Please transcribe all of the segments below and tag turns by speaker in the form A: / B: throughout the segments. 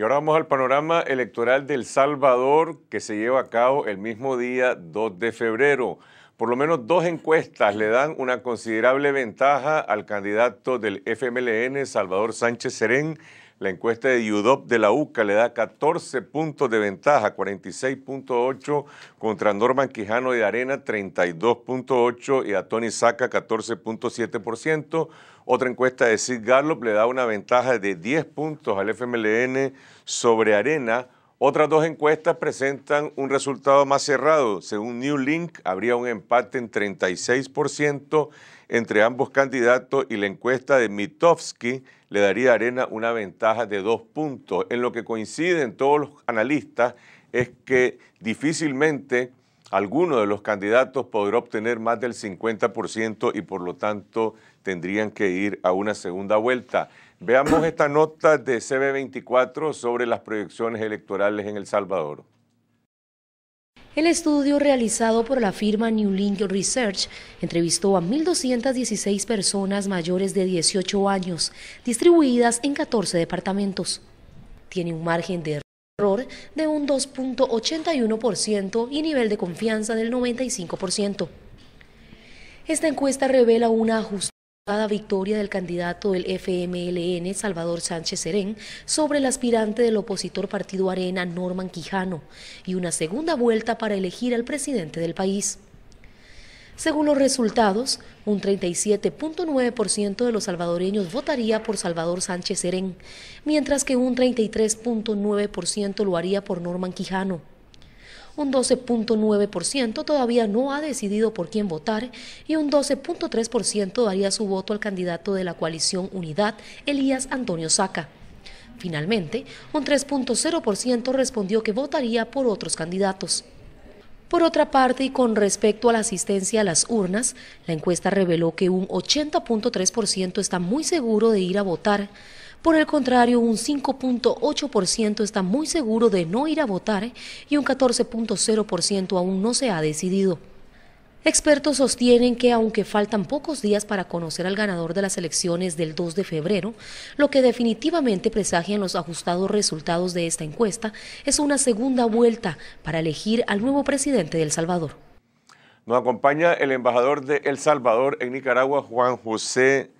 A: Y ahora vamos al panorama electoral del Salvador que se lleva a cabo el mismo día 2 de febrero. Por lo menos dos encuestas le dan una considerable ventaja al candidato del FMLN, Salvador Sánchez Serén, la encuesta de UDOP de la UCA le da 14 puntos de ventaja, 46.8 contra Norman Quijano de Arena, 32.8 y a Tony Saca 14.7%. Otra encuesta de Sid le da una ventaja de 10 puntos al FMLN sobre Arena. Otras dos encuestas presentan un resultado más cerrado. Según New Link, habría un empate en 36% entre ambos candidatos y la encuesta de Mitofsky le daría a Arena una ventaja de dos puntos. En lo que coinciden todos los analistas es que difícilmente alguno de los candidatos podrá obtener más del 50% y por lo tanto tendrían que ir a una segunda vuelta. Veamos esta nota de CB24 sobre las proyecciones electorales en El Salvador.
B: El estudio realizado por la firma New Link Research entrevistó a 1.216 personas mayores de 18 años, distribuidas en 14 departamentos. Tiene un margen de error de un 2.81% y nivel de confianza del 95%. Esta encuesta revela una victoria del candidato del FMLN, Salvador Sánchez Serén, sobre el aspirante del opositor Partido Arena, Norman Quijano, y una segunda vuelta para elegir al presidente del país. Según los resultados, un 37.9% de los salvadoreños votaría por Salvador Sánchez Serén, mientras que un 33.9% lo haría por Norman Quijano un 12.9% todavía no ha decidido por quién votar y un 12.3% daría su voto al candidato de la coalición Unidad, Elías Antonio Saca. Finalmente, un 3.0% respondió que votaría por otros candidatos. Por otra parte, y con respecto a la asistencia a las urnas, la encuesta reveló que un 80.3% está muy seguro de ir a votar, por el contrario, un 5.8% está muy seguro de no ir a votar y un 14.0% aún no se ha decidido. Expertos sostienen que aunque faltan pocos días para conocer al ganador de las elecciones del 2 de febrero, lo que definitivamente presagian los ajustados resultados de esta encuesta es una segunda vuelta para elegir al nuevo presidente de El Salvador.
A: Nos acompaña el embajador de El Salvador en Nicaragua, Juan José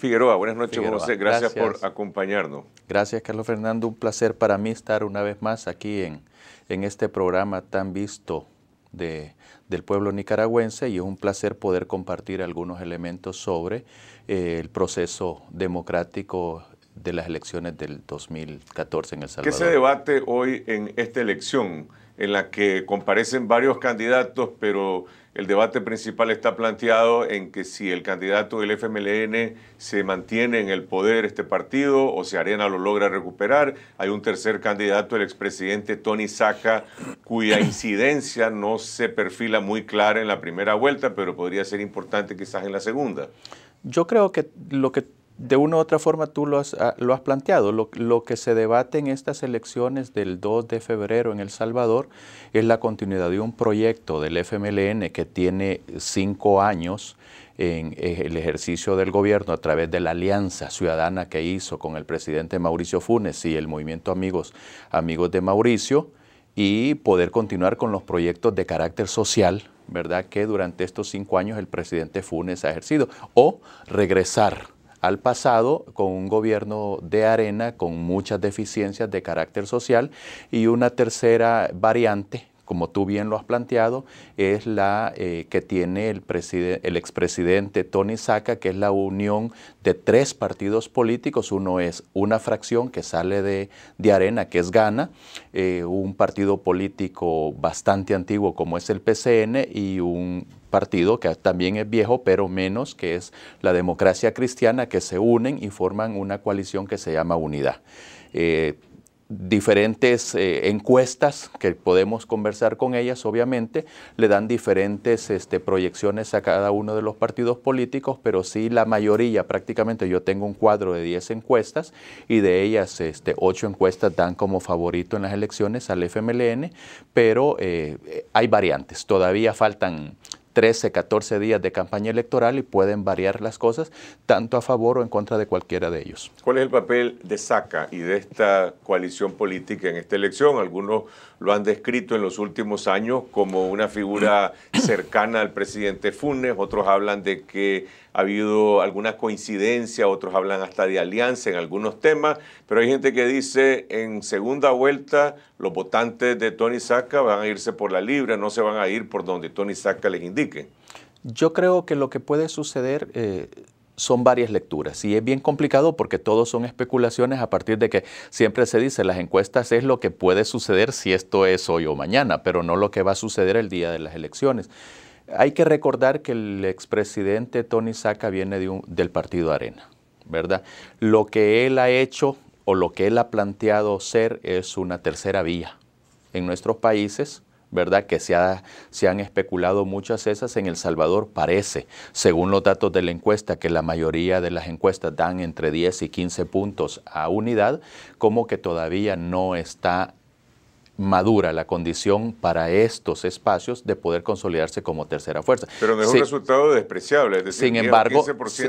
A: Figueroa, buenas noches, José. Gracias, por acompañarnos.
C: Gracias, Carlos Fernando. Un placer para mí estar una vez más aquí en, en este programa tan visto del pueblo nicaragüense y es un placer poder compartir algunos elementos sobre eh, el proceso democrático de las elecciones del 2014 en El Salvador. ¿Qué se
A: debate hoy en esta elección en la que comparecen varios candidatos, pero el debate principal está planteado en que si el candidato del FMLN se mantiene en el poder este partido o si Arena lo logra recuperar. Hay un tercer candidato, el expresidente Tony Saca, cuya incidencia no se perfila muy clara en la primera vuelta, pero podría ser importante quizás en la segunda.
C: Yo creo que lo que de una u otra forma tú lo has, ah, planteado. Lo, que se debate en estas elecciones del 2 de febrero en El Salvador es la continuidad de un proyecto del FMLN que tiene cinco años en eh, el ejercicio del gobierno a través de la alianza ciudadana que hizo con el presidente Mauricio Funes y el movimiento Amigos, Amigos de Mauricio y poder continuar con los proyectos de carácter social, ¿verdad? Que durante estos cinco años el presidente Funes ha ejercido o regresar al pasado con un gobierno de arena con muchas deficiencias de carácter social y una tercera variante como tú bien lo has planteado, es la eh, que tiene el, el expresidente Tony Saca, que es la unión de tres partidos políticos. Uno es una fracción que sale de, de Arena, que es Ghana, eh, un partido político bastante antiguo como es el PCN y un partido que también es viejo, pero menos, que es la democracia cristiana, que se unen y forman una coalición que se llama Unidad. Eh, diferentes eh, encuestas que podemos conversar con ellas, obviamente, le dan diferentes este, proyecciones a cada uno de los partidos políticos, pero sí la mayoría, prácticamente yo tengo un cuadro de 10 encuestas y de ellas este, 8 encuestas dan como favorito en las elecciones al FMLN, pero eh, hay variantes, todavía faltan 13, 14 días de campaña electoral y pueden variar las cosas tanto a favor o en contra de cualquiera de ellos.
A: ¿Cuál es el papel de SACA y de esta coalición política en esta elección? Algunos lo han descrito en los últimos años como una figura cercana al presidente Funes, otros hablan de que ha habido alguna coincidencia, otros hablan hasta de alianza en algunos temas, pero hay gente que dice en segunda vuelta los votantes de Tony Saca van a irse por la libra, no se van a ir por donde Tony Saca les indica.
C: Yo creo que lo que puede suceder eh, son varias lecturas y es bien complicado porque todos son especulaciones a partir de que siempre se dice las encuestas es lo que puede suceder si esto es hoy o mañana, pero no lo que va a suceder el día de las elecciones. Hay que recordar que el expresidente Tony Saca viene del partido Arena, ¿verdad? Lo que él ha hecho o lo que él ha planteado ser es una tercera vía. En nuestros países ¿verdad? Que se, se han especulado muchas esas. En El Salvador parece, según los datos de la encuesta, que la mayoría de las encuestas dan entre 10 y 15 puntos a unidad, como que todavía no está madura la condición para estos espacios de poder consolidarse como tercera fuerza. Pero no es un
A: resultado despreciable, es decir, sin embargo,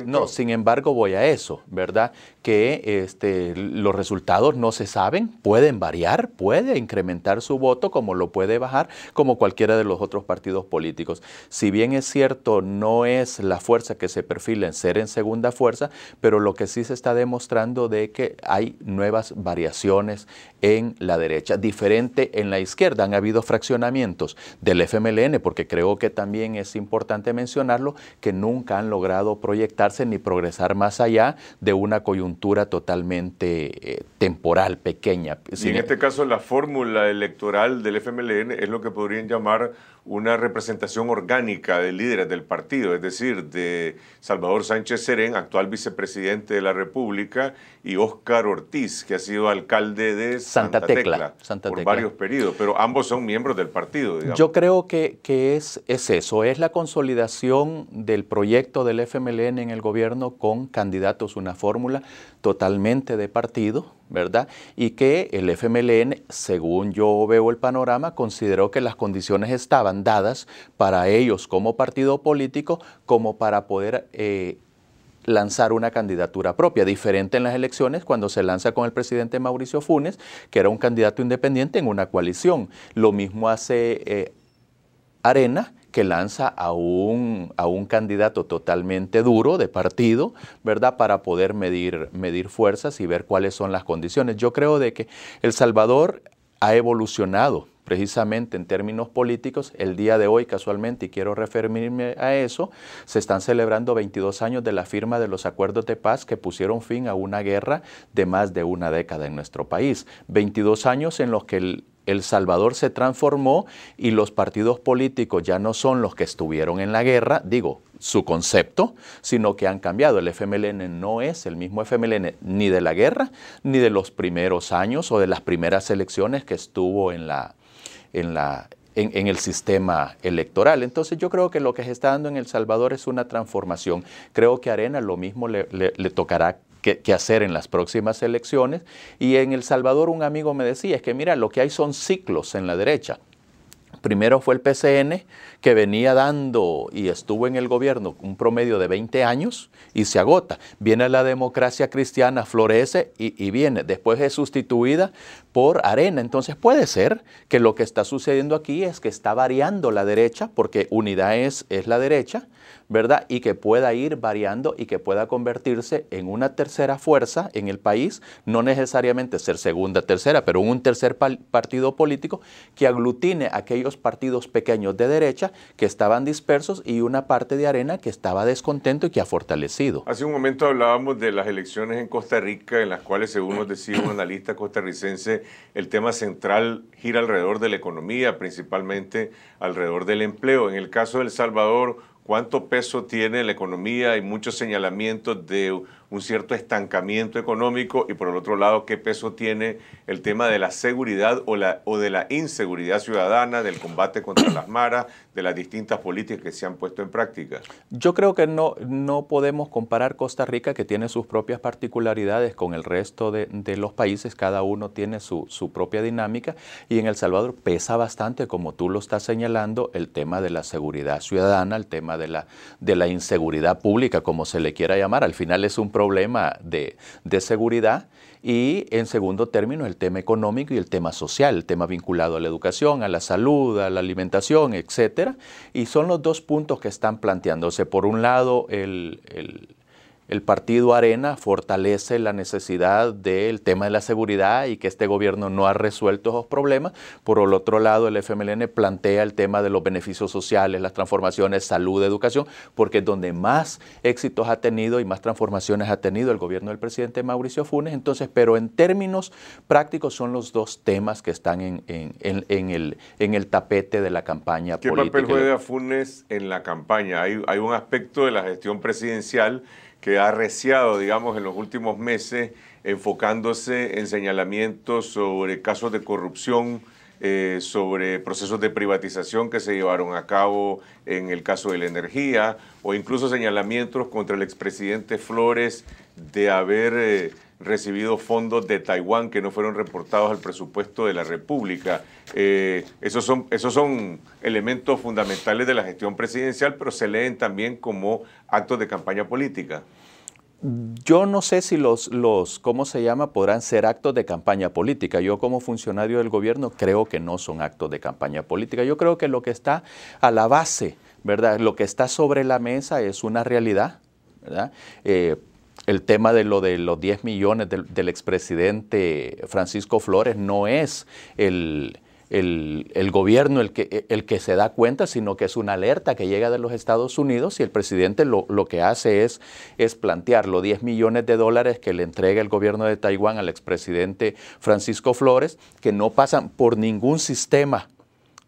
A: No,
C: sin embargo voy a eso, ¿verdad? Que este, los resultados no se saben, pueden variar, puede incrementar su voto como lo puede bajar, como cualquiera de los otros partidos políticos. Si bien es cierto, no es la fuerza que se perfila en ser en segunda fuerza, pero lo que sí se está demostrando de que hay nuevas variaciones en la derecha, diferentes en la izquierda han habido fraccionamientos del FMLN, porque creo que también es importante mencionarlo, que nunca han logrado proyectarse ni progresar más allá de una coyuntura totalmente eh, temporal, pequeña. Y en este
A: caso la fórmula electoral del FMLN es lo que podrían llamar una representación orgánica de líderes del partido, es decir, de Salvador Sánchez Serén, actual vicepresidente de la República, y Óscar Ortiz, que ha sido alcalde de Santa, Tecla, por varios periodos, pero ambos son miembros del partido. Yo
C: creo que, es eso, es la consolidación del proyecto del FMLN en el gobierno con candidatos, una fórmula totalmente de partido, ¿verdad? Y que el FMLN, según yo veo el panorama, consideró que las condiciones estaban dadas para ellos como partido político como para poder... Eh, lanzar una candidatura propia, diferente en las elecciones cuando se lanza con el presidente Mauricio Funes, que era un candidato independiente en una coalición. Lo mismo hace eh, Arena, que lanza a un, a un candidato totalmente duro de partido, ¿verdad? Para poder medir, medir fuerzas y ver cuáles son las condiciones. Yo creo de que El Salvador ha evolucionado precisamente en términos políticos, el día de hoy casualmente, y quiero referirme a eso, se están celebrando 22 años de la firma de los acuerdos de paz que pusieron fin a una guerra de más de una década en nuestro país. 22 años en los que el, el Salvador se transformó y los partidos políticos ya no son los que estuvieron en la guerra, digo, su concepto, sino que han cambiado. El FMLN no es el mismo FMLN ni de la guerra, ni de los primeros años o de las primeras elecciones que estuvo en la, en la, en, el sistema electoral. Entonces yo creo que lo que se está dando en El Salvador es una transformación. Creo que Arena lo mismo le tocará que, hacer en las próximas elecciones. Y en El Salvador un amigo me decía, es que mira, lo que hay son ciclos en la derecha. Primero fue el PCN, que venía dando y estuvo en el gobierno un promedio de 20 años y se agota. Viene la democracia cristiana, florece y, y, viene. Después es sustituida por arena. Entonces puede ser que lo que está sucediendo aquí es que está variando la derecha, porque unidad es, es la derecha, ¿verdad? Y que pueda ir variando y que pueda convertirse en una tercera fuerza en el país, no necesariamente ser segunda, tercera, pero un tercer partido político que aglutine aquellos partidos pequeños de derecha que estaban dispersos y una parte de arena que estaba descontento y que ha fortalecido.
A: Hace un momento hablábamos de las elecciones en Costa Rica, en las cuales, según nos decía un analista costarricense, el tema central gira alrededor de la economía, principalmente alrededor del empleo. En el caso de El Salvador, cuánto peso tiene la economía y muchos señalamientos de un cierto estancamiento económico y por el otro lado qué peso tiene el tema de la seguridad o, de la inseguridad ciudadana, del combate contra las maras, de las distintas políticas que se han puesto en práctica.
C: Yo creo que no, no podemos comparar Costa Rica, que tiene sus propias particularidades, con el resto de, los países, cada uno tiene su, propia dinámica y en El Salvador pesa bastante, como tú lo estás señalando, el tema de la seguridad ciudadana, el tema de la, de la inseguridad pública, como se le quiera llamar. Al final es un problema problema de, de seguridad y en segundo término el tema económico y el tema social, el tema vinculado a la educación, a la salud, a la alimentación, etcétera. Y son los dos puntos que están planteándose. Por un lado, el el partido Arena fortalece la necesidad del tema de la seguridad y que este gobierno no ha resuelto esos problemas. Por el otro lado, el FMLN plantea el tema de los beneficios sociales, las transformaciones, salud, educación, porque es donde más éxitos ha tenido y más transformaciones ha tenido el gobierno del presidente Mauricio Funes. Entonces, pero en términos prácticos son los dos temas que están en, el, tapete de la campaña política. ¿Qué papel juega
A: Funes en la campaña? hay un aspecto de la gestión presidencial que ha arreciado, digamos, en los últimos meses, enfocándose en señalamientos sobre casos de corrupción, eh, sobre procesos de privatización que se llevaron a cabo en el caso de la energía, o incluso señalamientos contra el expresidente Flores de haber... Eh, recibido fondos de Taiwán que no fueron reportados al presupuesto de la República. Eh, esos, son, esos son elementos fundamentales de la gestión presidencial, pero se leen también como actos de campaña política.
C: Yo no sé si los, los, ¿cómo se llama?, podrán ser actos de campaña política. Yo como funcionario del gobierno creo que no son actos de campaña política. Yo creo que lo que está a la base, ¿verdad? Lo que está sobre la mesa es una realidad, ¿verdad? Eh, el tema de lo de los 10 millones del, expresidente Francisco Flores no es el, gobierno el que, el que se da cuenta, sino que es una alerta que llega de los Estados Unidos y el presidente lo, lo que hace es, es plantear los 10 millones de dólares que le entrega el gobierno de Taiwán al expresidente Francisco Flores, que no pasan por ningún sistema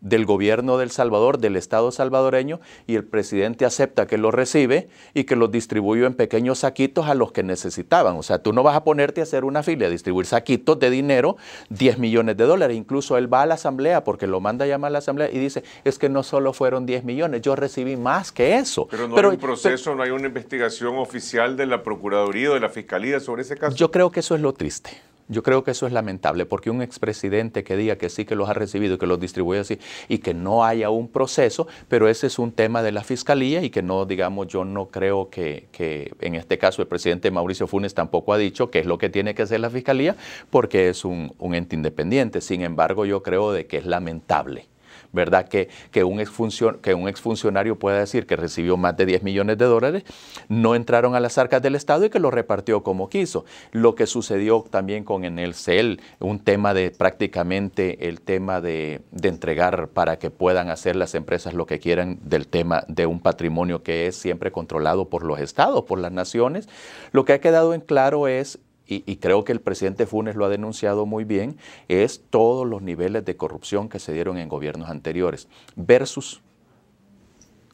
C: del gobierno del Salvador, del Estado salvadoreño, y el presidente acepta que lo recibe y que lo distribuyó en pequeños saquitos a los que necesitaban. O sea, tú no vas a ponerte a hacer una fila, a distribuir saquitos de dinero, 10 millones de dólares. Incluso él va a la asamblea porque lo manda a llamar a la asamblea y dice, es que no solo fueron 10 millones, yo recibí más que eso. Pero no hay un
A: proceso, no hay una investigación oficial de la Procuraduría o de la Fiscalía sobre ese caso. Yo
C: creo que eso es lo triste. Yo creo que eso es lamentable, porque un expresidente que diga que sí que los ha recibido, que los distribuye así, y que no haya un proceso, pero ese es un tema de la fiscalía y que no, digamos, yo no creo que, que en este caso el presidente Mauricio Funes tampoco ha dicho que es lo que tiene que hacer la fiscalía, porque es un, ente independiente. Sin embargo, yo creo de que es lamentable ¿verdad? Que, un que un exfuncionario pueda decir que recibió más de 10 millones de dólares, no entraron a las arcas del Estado y que lo repartió como quiso. Lo que sucedió también con en el CEL, un tema de prácticamente el tema de, de entregar para que puedan hacer las empresas lo que quieran del tema de un patrimonio que es siempre controlado por los estados, por las naciones. Lo que ha quedado en claro es y, creo que el presidente Funes lo ha denunciado muy bien, es todos los niveles de corrupción que se dieron en gobiernos anteriores versus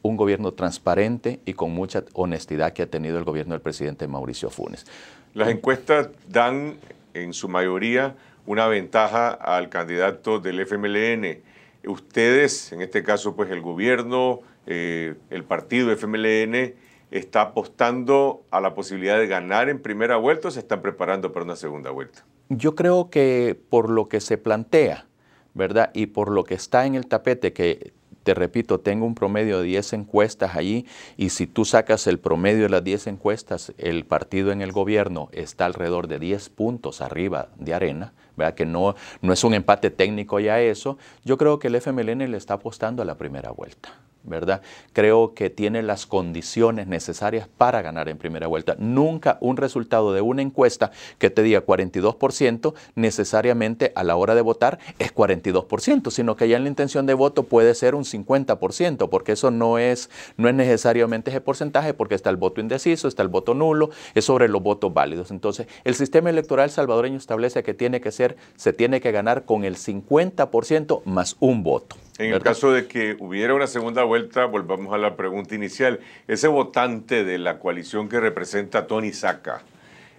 C: un gobierno transparente y con mucha honestidad que ha tenido el gobierno del presidente Mauricio Funes.
A: Las encuestas dan en su mayoría una ventaja al candidato del FMLN. Ustedes, en este caso pues el gobierno, eh, el partido FMLN, está apostando a la posibilidad de ganar en primera vuelta o se están preparando para una segunda vuelta?
C: Yo creo que por lo que se plantea, ¿verdad? Y por lo que está en el tapete, que te repito, tengo un promedio de 10 encuestas allí y si tú sacas el promedio de las 10 encuestas, el partido en el gobierno está alrededor de 10 puntos arriba de arena, ¿verdad? que no, no es un empate técnico ya eso, yo creo que el FMLN le está apostando a la primera vuelta. ¿verdad? Creo que tiene las condiciones necesarias para ganar en primera vuelta. Nunca un resultado de una encuesta que te diga 42% necesariamente a la hora de votar es 42%, sino que ya en la intención de voto puede ser un 50%, porque eso no es, no es necesariamente ese porcentaje, porque está el voto indeciso, está el voto nulo, es sobre los votos válidos. Entonces, el sistema electoral salvadoreño establece que tiene que ser, se tiene que ganar con el 50% más un voto.
A: En el caso de que hubiera una segunda vuelta, vuelta volvamos a la pregunta inicial. Ese votante de la coalición que representa a Tony Saca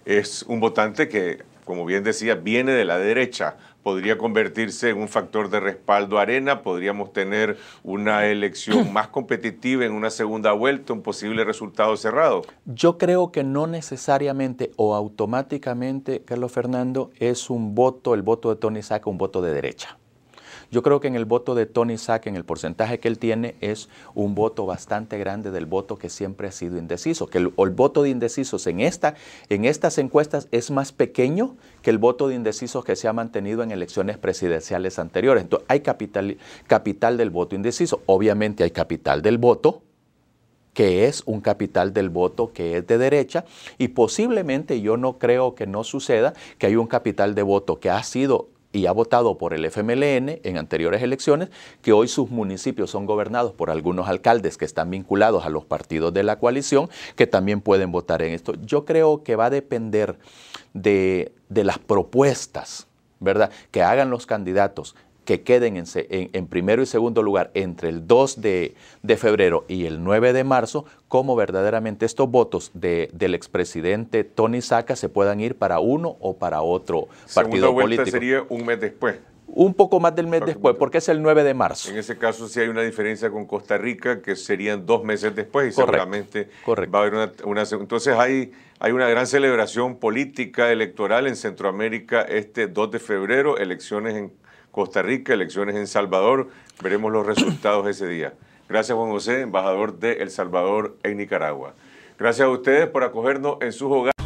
A: es un votante que, como bien decía, viene de la derecha. Podría convertirse en un factor de respaldo arena, podríamos tener una elección más competitiva en una segunda vuelta, un posible resultado cerrado.
C: Yo creo que no necesariamente o automáticamente, Carlos Fernando, es un voto, el voto de Tony Saca, un voto de derecha. Yo creo que en el voto de Tony Sack, en el porcentaje que él tiene, es un voto bastante grande del voto que siempre ha sido indeciso, que el, voto de indecisos en, esta, en estas encuestas es más pequeño que el voto de indecisos que se ha mantenido en elecciones presidenciales anteriores. Entonces, hay capital, capital del voto indeciso, obviamente hay capital del voto que es un capital del voto que es de derecha y posiblemente yo no creo que no suceda que hay un capital de voto que ha sido y ha votado por el FMLN en anteriores elecciones, que hoy sus municipios son gobernados por algunos alcaldes que están vinculados a los partidos de la coalición, que también pueden votar en esto. Yo creo que va a depender de, las propuestas, ¿verdad?, que hagan los candidatos que queden en, primero y segundo lugar entre el 2 de, febrero y el 9 de marzo, cómo verdaderamente estos votos de, del expresidente Tony Saca se puedan ir para uno o para otro partido vuelta político.
A: sería un mes después.
C: Un poco más del mes después, porque es el 9 de marzo.
A: En ese caso sí hay una diferencia con Costa Rica, que serían dos meses después y seguramente va a haber una, Entonces hay, hay una gran celebración política electoral en Centroamérica este 2 de febrero, elecciones en Costa Rica, elecciones en Salvador. Veremos los resultados ese día. Gracias Juan José, embajador de El Salvador en Nicaragua. Gracias a ustedes por acogernos en sus hogares.